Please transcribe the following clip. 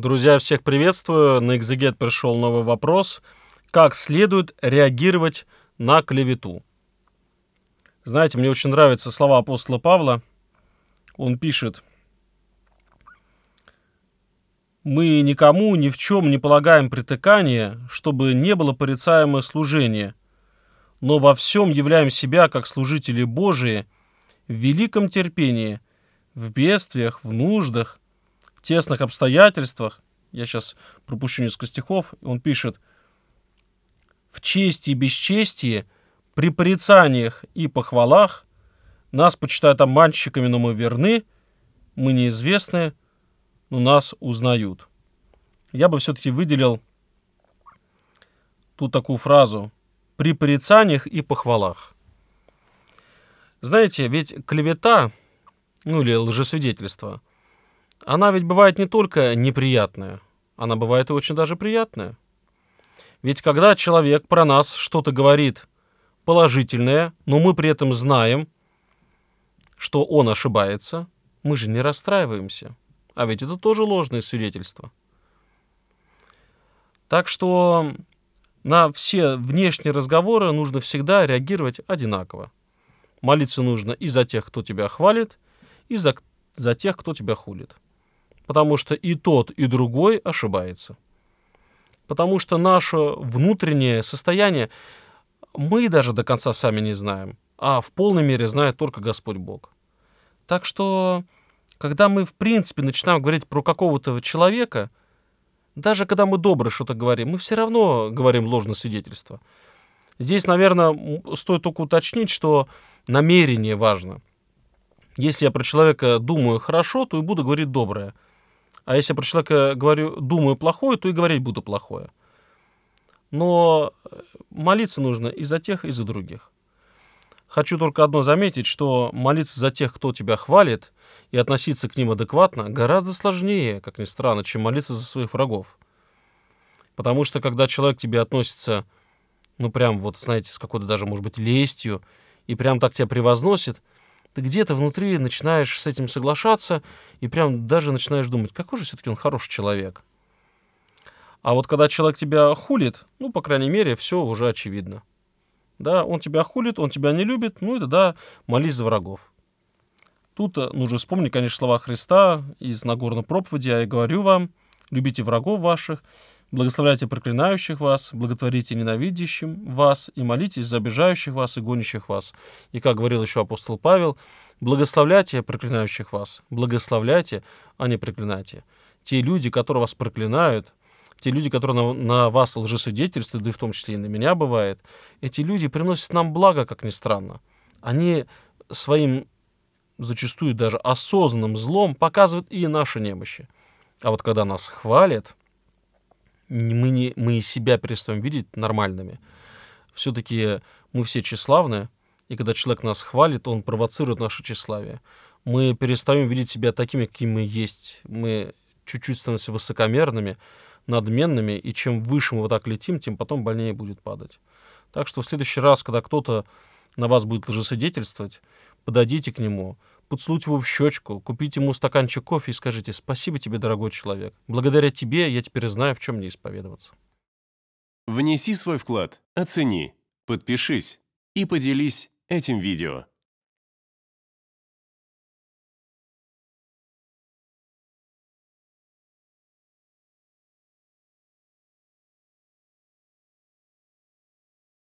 Друзья, всех приветствую. На Экзегет пришел новый вопрос. Как следует реагировать на клевету? Знаете, мне очень нравятся слова апостола Павла. Он пишет, «Мы никому ни в чем не полагаем притыкание, чтобы не было порицаемое служение, но во всем являем себя как служители Божии в великом терпении, в бедствиях, в нуждах – тесных обстоятельствах, я сейчас пропущу несколько стихов, он пишет, «В чести и бесчестии, при порицаниях и похвалах, нас почитают обманщиками, но мы верны, мы неизвестны, но нас узнают». Я бы все-таки выделил ту такую фразу «при порицаниях и похвалах». Знаете, ведь клевета, ну или лжесвидетельство – она ведь бывает не только неприятная, она бывает и очень даже приятная. Ведь когда человек про нас что-то говорит положительное, но мы при этом знаем, что он ошибается, мы же не расстраиваемся. А ведь это тоже ложное свидетельство. Так что на все внешние разговоры нужно всегда реагировать одинаково. Молиться нужно и за тех, кто тебя хвалит, и за, за тех, кто тебя хулит потому что и тот, и другой ошибается. Потому что наше внутреннее состояние мы даже до конца сами не знаем, а в полной мере знает только Господь Бог. Так что, когда мы в принципе начинаем говорить про какого-то человека, даже когда мы добро что-то говорим, мы все равно говорим ложное свидетельство. Здесь, наверное, стоит только уточнить, что намерение важно. Если я про человека думаю хорошо, то и буду говорить доброе – а если я про человека говорю, думаю плохое, то и говорить буду плохое. Но э, молиться нужно и за тех, и за других. Хочу только одно заметить, что молиться за тех, кто тебя хвалит, и относиться к ним адекватно, гораздо сложнее, как ни странно, чем молиться за своих врагов. Потому что когда человек к тебе относится, ну прям вот, знаете, с какой-то даже, может быть, лестью, и прям так тебя превозносит – ты где-то внутри начинаешь с этим соглашаться и прям даже начинаешь думать, какой же все-таки он хороший человек. А вот когда человек тебя хулит, ну, по крайней мере, все уже очевидно. Да, он тебя хулит, он тебя не любит, ну и тогда молись за врагов. Тут э, нужно вспомнить, конечно, слова Христа из Нагорной проповеди, «Я говорю вам, любите врагов ваших, Благословляйте проклинающих вас, благотворите ненавидящим вас и молитесь за обижающих вас и гонящих вас. И, как говорил еще апостол Павел, благословляйте а проклинающих вас, благословляйте, а не проклинайте. Те люди, которые вас проклинают, те люди, которые на, на вас лжесвидетельствуют, да и в том числе и на меня бывает, эти люди приносят нам благо, как ни странно. Они своим, зачастую даже осознанным злом показывают и наши немощи. А вот когда нас хвалят – мы, не, мы себя перестаем видеть нормальными. Все-таки мы все тщеславны, и когда человек нас хвалит, он провоцирует наше тщеславие. Мы перестаем видеть себя такими, какими мы есть. Мы чуть-чуть становимся высокомерными, надменными, и чем выше мы вот так летим, тем потом больнее будет падать. Так что в следующий раз, когда кто-то на вас будет лжесвидетельствовать, подойдите к нему, подсунуть его в щечку, купить ему стаканчик кофе и скажите «Спасибо тебе, дорогой человек. Благодаря тебе я теперь знаю, в чем мне исповедоваться». Внеси свой вклад, оцени, подпишись и поделись этим видео.